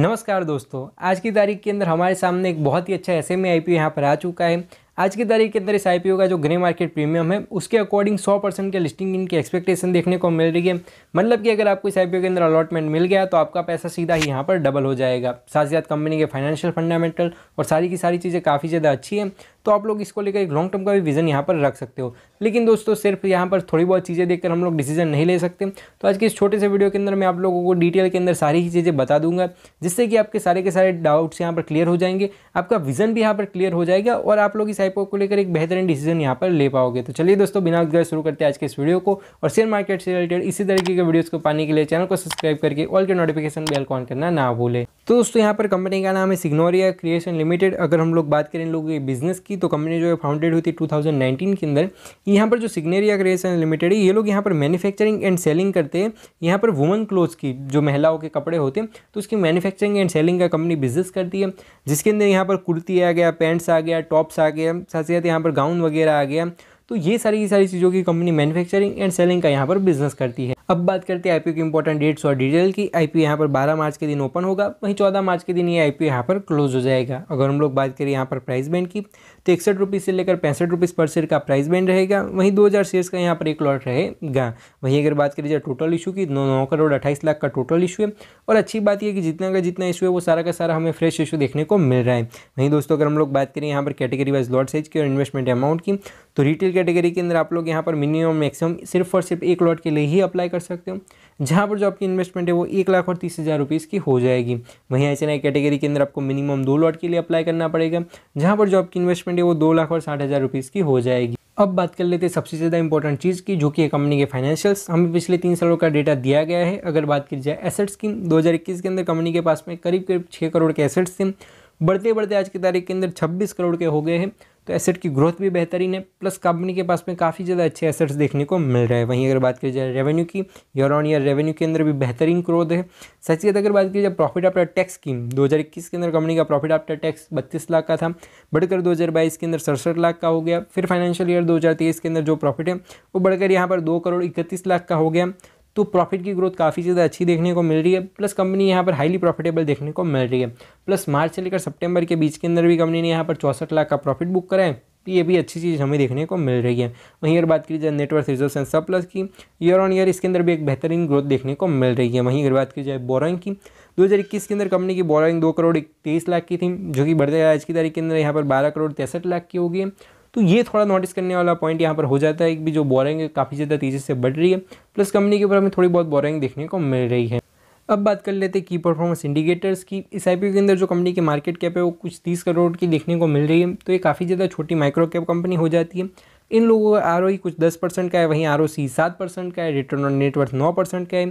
नमस्कार दोस्तों आज की तारीख के अंदर हमारे सामने एक बहुत ही अच्छा एस एम आई पी यहाँ पर आ चुका है आज की तारीख के अंदर इस आई का जो ग्रे मार्केट प्रीमियम है उसके अकॉर्डिंग 100 परसेंट के लिस्टिंग इनकी एक्सपेक्टेशन देखने को मिल रही है मतलब कि अगर आपको इस आई के अंदर अलॉटमेंट मिल गया तो आपका पैसा सीधा ही यहाँ पर डबल हो जाएगा साथ ही साथ कंपनी के फाइनेंशियल फंडामेंटल और सारी की सारी चीज़ें काफ़ी ज़्यादा अच्छी है तो आप लोग इसको लेकर एक लॉन्ग टर्म का भी विजन यहाँ पर रख सकते हो लेकिन दोस्तों सिर्फ यहाँ पर थोड़ी बहुत चीज़ें देखकर हम लोग डिसीजन नहीं ले सकते तो आज के इस छोटे से वीडियो के अंदर मैं आप लोगों को डिटेल के अंदर सारी ही चीज़ें बता दूंगा जिससे कि आपके सारे के सारे डाउट्स यहाँ पर क्लियर हो जाएंगे आपका विजन भी यहाँ पर क्लियर हो जाएगा और आप लोग इस आईपो को लेकर एक बेहतरीन डिसीजन यहाँ पर ले पाओगे तो चलिए दोस्तों बिना गए शुरू करते हैं आज के इस वीडियो को और शेयर मार्केट से रिलेटेड इसी तरीके के वीडियोज़ को पाने के लिए चैनल को सब्सक्राइब करके ऑल के नोटिफिकेशन बेल को ऑन करना ना भूलें तो दोस्तों यहाँ पर कंपनी का नाम है सिग्नोरिया क्रिएशन लिमिटेड अगर हम लोग बात करें इन लोगों की बिजनेस की तो कंपनी जो है फाउंडेड हुई थी 2019 के अंदर यहाँ पर जो सिग्नेरिया क्रिएशन लिमिटेड है ये लोग यहाँ पर मैन्युफैक्चरिंग एंड सेलिंग करते हैं यहाँ पर वुमन क्लोथ्स की जो महिलाओं के कपड़े होते हैं तो उसकी मैनुफैक्चरिंग एंड सेलिंग का कंपनी बिजनेस करती है जिसके अंदर यहाँ पर कुर्ती आ गया पैंट्स आ गया टॉप्स आ गया साथ ही साथ यहाँ पर गाउन वगैरह आ गया तो ये सारी की सारी चीज़ों की कंपनी मैनुफैक्चरिंग एंड सेलिंग का यहाँ पर बिजनेस करती है अब बात करते हैं आईपीओ की इंपॉर्टेंट डेट्स और डिटेल की आईपीओ यहाँ पर 12 मार्च के दिन ओपन होगा वहीं 14 मार्च के दिन ये आईपीओ यहाँ पर क्लोज हो जाएगा अगर हम लोग बात करें यहाँ पर प्राइस बैंड की तो इकसठ रुपीज़ से लेकर पैंसठ रुपीज़ पर शेयर का प्राइस बैंड रहेगा वहीं दो हज़ार शेयर्स का यहाँ पर एक लॉट रहेगा वहीं अगर बात करी जाए टोटल इशू की नौ तो नौ करोड़ अट्ठाईस लाख का टोटल इशू है और अच्छी बात यह कि जितना का जितना इशू है वो सारा का सारा हमें फ्रेश इशू देखने को मिल रहा है वहीं दोस्तों अगर हम लोग बात करें यहाँ पर कैटेगरी वाइज लॉट साइज की और इन्वेस्टमेंट अमाउंट की तो रिटेल कैटेगरी के अंदर आप लोग यहाँ पर मिनिमम मैक्सिमम सिर्फ और सिर्फ एक लॉट के लिए ही अप्लाई कर कर सकते हो जहाँ पर जो आपकी इन्वेस्टमेंट है वो एक लाख और तीस हज़ार रुपीज़ की हो जाएगी वहीं ऐसे नए कैटेगरी के अंदर आपको मिनिमम दो लॉट के लिए अप्लाई करना पड़ेगा जहाँ पर जो आपकी इन्वेस्टमेंट है वो दो लाख और साठ हज़ार रुपीज़ की हो जाएगी अब बात कर लेते हैं सबसे ज़्यादा इंपॉर्टेंट चीज़ की जो कि है कंपनी के फाइनेंशियल्स हमें पिछले तीन सालों का डेटा दिया गया है अगर बात की जाए एसेट्स की दो के अंदर कंपनी के पास में करीब करीब छः करोड़ के एसेट्स थे बढ़ते बढ़ते आज की तारीख के अंदर छब्बीस करोड़ के हो गए हैं तो एसेट की ग्रोथ भी बेहतरीन है प्लस कंपनी के पास में काफ़ी ज़्यादा अच्छे एसेट्स देखने को मिल रहे हैं वहीं अगर बात की जाए रेवेन्यू की ईयर ऑन ईयर रेवेन्यू के अंदर भी बेहतरीन ग्रोथ है सच के अगर बात की जाए प्रॉफिट आफ्टर टैक्स की दो के अंदर कंपनी का प्रॉफिट आफ्टर टैक्स बत्तीस लाख का था बढ़कर दो के अंदर सड़सठ लाख का हो गया फिर फाइनेंशियल ईयर दो के अंदर जो प्रॉफिट है वो बढ़कर यहाँ पर दो करोड़ इकतीस लाख का हो गया तो प्रॉफिट की ग्रोथ काफ़ी ज़्यादा अच्छी देखने को मिल रही है प्लस कंपनी यहाँ पर हाईली प्रॉफिटेबल देखने को मिल रही है प्लस मार्च से लेकर सितंबर के बीच के अंदर भी कंपनी ने यहाँ पर चौसठ लाख का प्रॉफिट बुक करा है ये भी अच्छी चीज़ हमें देखने को मिल रही है वहीं अगर बात की जाए network reserve and surplus की ईयर ऑन ईयर इसके अंदर भी एक बेहतरीन ग्रोथ देखने को मिल रही है वहीं अगर बात की जाए बोरिंग की इक्कीस के अंदर कंपनी की बोरिंग दो करोड़ तेईस लाख की थी जो कि बढ़ते आज की तारीख के अंदर यहाँ पर बारह करोड़ तिरसठ लाख की होगी तो ये थोड़ा नोटिस करने वाला पॉइंट यहाँ पर हो जाता है कि जो बोरिंग काफ़ी ज़्यादा तेज़ी से बढ़ रही है प्लस कंपनी के ऊपर हमें थोड़ी बहुत बोरिंग देखने को मिल रही है अब बात कर लेते हैं की परफॉर्मेंस इंडिकेटर्स की इस आई के अंदर जो कंपनी की मार्केट कैप है वो कुछ तीस करोड़ की देखने को मिल रही है तो ये काफ़ी ज़्यादा छोटी माइक्रो कैप कंपनी हो जाती है इन लोगों का आर e कुछ दस परसेंट का है वहीं आर ओ सी सात परसेंट का है रिटर्न ऑन नेटवर्थ नौ परसेंट का है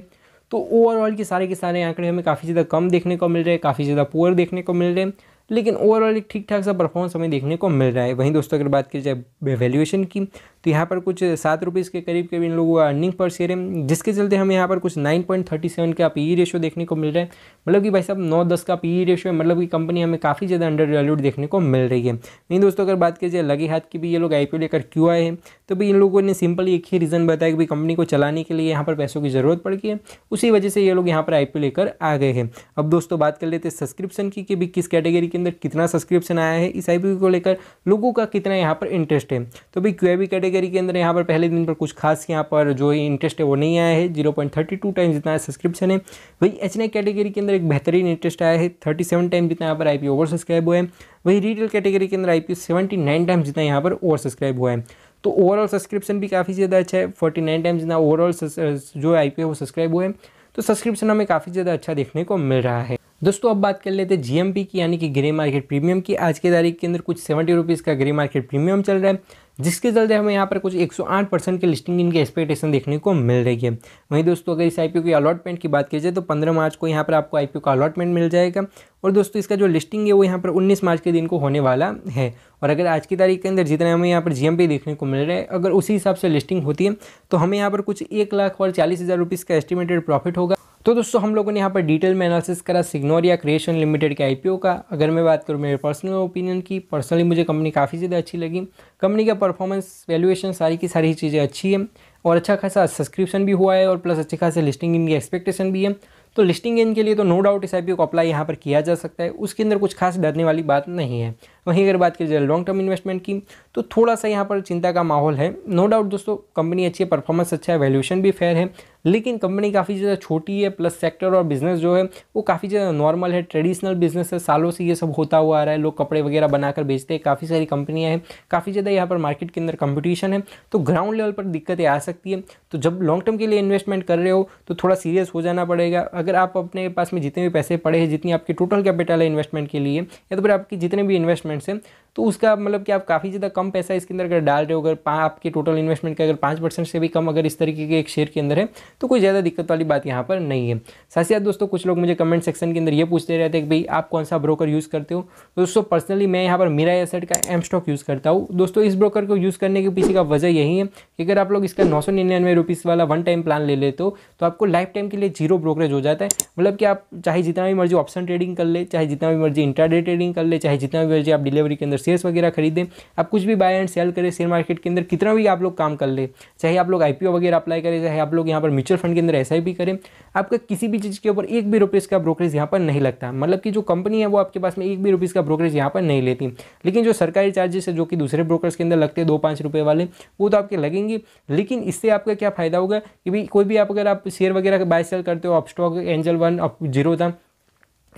तो ओवरऑल के सारे के सारे आंकड़े हमें काफ़ी ज़्यादा कम देखने को मिल रहे हैं काफ़ी ज़्यादा पुअर देखने को मिल रहे हैं लेकिन ओवरऑल एक ठीक ठाक सा परफॉर्मेंस हमें देखने को मिल रहा है वहीं दोस्तों अगर बात की जाए वैल्यूएशन की तो यहाँ पर कुछ सात रुपीज़ के करीब के इन लोगों का अर्निंग पर शेयर है जिसके चलते हमें यहाँ पर कुछ नाइन पॉइंट थर्टी सेवन का पी रेशो देखने को मिल रहा है मतलब कि भाई साहब नौ दस का पी रेशो e है मतलब कि कंपनी हमें काफ़ी ज़्यादा अंडर वैल्यूड देखने को मिल रही है नहीं दोस्तों अगर बात की जाए लगे हाथ की भी ये लोग आई लेकर क्यों आए हैं तो भी इन लोगों ने सिंपल एक ही रीज़न बताया कि कंपनी को चलाने के लिए यहाँ पर पैसों की ज़रूरत पड़ गई है उसी वजह से ये लोग यहाँ पर आई लेकर आ गए हैं अब दोस्तों बात कर लेते हैं सब्सक्रिप्शन की कि भी किस कैटेगरी के अंदर कितना सब्सक्रिप्शन आया है इस आई को लेकर लोगों का कितना यहाँ पर इंटरेस्ट है तो भाई क्यू कैटेगरी के अंदर यहाँ पर पहले दिन पर कुछ खास यहाँ पर जो इंटरेस्ट है वो नहीं आया है जीरो थर्टी टू टाइम्स जितना सब्सक्रिप्शन है वही एच कैटेगरी के अंदर एक बेहतरीन इंटरेस्ट आया है थर्टी सेवन टाइम जितना यहाँ पर आई ओवर सब्सक्राइब हुआ है वही रिटेल कैटेगरी के अंदर आई पी नाइन टाइम्स जितना यहाँ पर ओवर सब्सक्राइब हुआ है तो ओवरऑल सब्सक्रिप्शन भी काफ़ी ज़्यादा अच्छा है फोर्टी नाइन टाइम्स जितना ओवरऑल जो आई वो सब्सक्राइब हुआ है तो सब्सक्रिप्शन हमें काफ़ी ज़्यादा अच्छा देखने को मिल रहा है दोस्तों अब बात कर लेते हैं जीएमपी की यानी कि ग्रे मार्केट प्रीमियम की आज की तारीख के अंदर कुछ सेवेंटी रुपीज़ का ग्रे मार्केट प्रीमियम चल रहा है जिसके चलते हमें यहाँ पर कुछ 108 परसेंट की लिस्टिंग इनकी एक्सपेक्टेशन देखने को मिल रही है वहीं दोस्तों अगर इस आईपीओ की अलॉटमेंट की बात की जाए तो 15 मार्च को यहाँ पर आपको आईपीओ का अलॉटमेंट मिल जाएगा और दोस्तों इसका जो लिस्टिंग है वो यहाँ पर 19 मार्च के दिन को होने वाला है और अगर आज की तारीख के अंदर जितना हमें यहाँ पर पी देखने को मिल रहा है अगर उसी हिसाब से लिस्टिंग होती है तो हमें यहाँ पर कुछ एक लाख और चालीस हज़ार रुपीज़ का एस्टिमेटेड प्रॉफिट होगा तो दोस्तों हम लोगों ने यहाँ पर डिटेल में एनालिसिस करा सिग्नोरिया क्रिएशन लिमिटेड के आईपीओ का अगर मैं बात करूँ मेरे पर्सनल ओपिनियन की पर्सनली मुझे कंपनी काफ़ी ज़्यादा अच्छी लगी कंपनी का परफॉर्मेंस वैल्यूएशन सारी की सारी चीज़ें अच्छी है और अच्छा खासा सब्सक्रिप्शन भी हुआ है और प्लस अच्छे खासे लिस्टिंग इनकी एक्सपेक्टेशन भी है तो लिस्टिंग गेन के लिए तो नो डाउट इस आई को अप्लाई यहाँ पर किया जा सकता है उसके अंदर कुछ खास डरने वाली बात नहीं है वहीं अगर बात की जाए लॉन्ग टर्म इन्वेस्टमेंट की तो थोड़ा सा यहाँ पर चिंता का माहौल है नो डाउट दोस्तों कंपनी अच्छी है परफॉर्मेंस अच्छा है वैल्यूशन भी फेयर है लेकिन कंपनी काफ़ी ज़्यादा छोटी है प्लस सेक्टर और बिज़नेस जो है वो काफ़ी ज़्यादा नॉर्मल है ट्रेडिशनल बिज़नेस है सालों से ये सब होता हुआ आ रहा है लोग कपड़े वगैरह बनाकर बेचते हैं काफ़ी सारी कंपनियाँ हैं काफ़ी ज़्यादा यहाँ पर मार्केट के अंदर कंपटीशन है तो ग्राउंड लेवल पर दिक्कतें आ सकती है तो जब लॉन्ग टर्म के लिए इन्वेस्टमेंट कर रहे हो तो थोड़ा सीरियस हो जाना पड़ेगा अगर आप अपने पास में जितने भी पैसे पड़े हैं जितनी आपकी टोटल कैपिटल है इन्वेस्टमेंट के लिए या तो फिर आपकी जितने भी इन्वेस्टमेंट्स हैं तो उसका मतलब कि आप काफ़ी ज़्यादा कम पैसा इसके अंदर अगर डाल रहे हो अगर आपके टोटल इन्वेस्टमेंट का अगर पाँच परसेंट से भी कम अगर इस तरीके के एक शेयर के अंदर है तो कोई ज़्यादा दिक्कत वाली बात यहाँ पर नहीं है साथ ही साथ दोस्तों कुछ लोग मुझे कमेंट सेक्शन के अंदर ये पूछते रहते हैं कि भाई आप कौन सा ब्रोकर यूज़ करते हो तो दोस्तों पर्सनली मैं यहाँ पर मीरा एसेट का एम स्टॉक यूज़ करता हूँ दोस्तों इस ब्रोकर को यूज़ करने के पीछे का वजह यही है कि अगर आप लोग इसका नौ सौ निन्यानवे रुपीज़ वाला वन टाइम प्लान ले लेते हो तो आपको लाइफ टाइम के लिए जीरो ब्रोकरेज हो जाता है मतलब कि आप चाहे जितना भी मर्जी ऑप्शन ट्रेडिंग कर ले चाहे जितना भी मर्जी इंटरडे ट्रेडिंग कर ले चाहे जितना भी मर्जी आप डिलीवरी के अंदर शेयर्स वगैरह खरीदें आप कुछ भी बाय एंड सेल करें शेयर मार्केट के अंदर कितना भी आप लोग काम कर ले चाहे आप लोग आई वगैरह अप्लाई करें चाहे आप लोग यहाँ पर म्यूचुअल फंड के अंदर ऐसा भी करें आपका किसी भी चीज़ के ऊपर एक भी रुपीज़ का ब्रोकरेज यहाँ पर नहीं लगता मतलब कि जो कंपनी है वो आपके पास में एक भी रुपीज़ का ब्रोकरेज यहाँ पर नहीं लेती लेकिन जो सरकारी चार्जेस है जो कि दूसरे ब्रोकर्स के अंदर लगते हैं दो पाँच रुपये वाले वो तो आपके लगेंगे लेकिन इससे आपका क्या फ़ायदा होगा कि भाई कोई भी आप अगर आप शेयर वगैरह बाय सेल करते हो आप स्टॉक एंजल वन आप जीरो था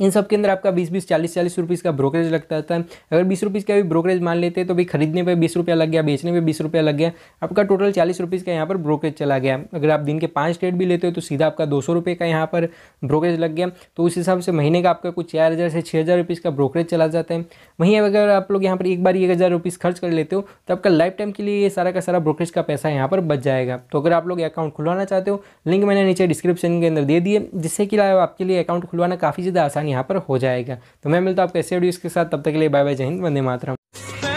इन सब के अंदर आपका बीस बीस चालीस चालीस रुपीज़ का ब्रोकरेज लगता था है अगर बीस रुपीज़ का भी ब्रोकरेज मान लेते हैं तो भाई खरीदने पे बीस रुपया लग गया बेचने पे बीस रुपया लग गया आपका टोटल चालीस रुपीज़ का यहाँ पर ब्रोकरेज चला गया अगर आप दिन के पाँच ट्रेड भी लेते हो तो सीधा आपका दो सौ का यहाँ पर ब्रोकरेज लग गया तो उस हिसाब से महीने का आपका कुछ चार हज़ार से छः हज़ार का ब्रोकरेज चला जाता है वहीं अगर आप लोग यहाँ पर एक बार एक हज़ार खर्च कर लेते हो तो आपका लाइफ टाइम के लिए ये सारा का सारा ब्रोकरेज का पैसा यहाँ पर बच जाएगा तो अगर आप लोग अकाउंट खुलवाना चाहते हो लिंक मैंने नीचे डिस्क्रिप्शन के अंदर दे दिए जिससे कि आपके लिए अकाउंट खुलवाना काफ़ी ज़्यादा आसानी यहाँ पर हो जाएगा तो मैं मिलता हूँ आपको ऐसे वीडियोज़ के साथ तब तक के लिए बाय बाय जय हिंद वंदे मातरम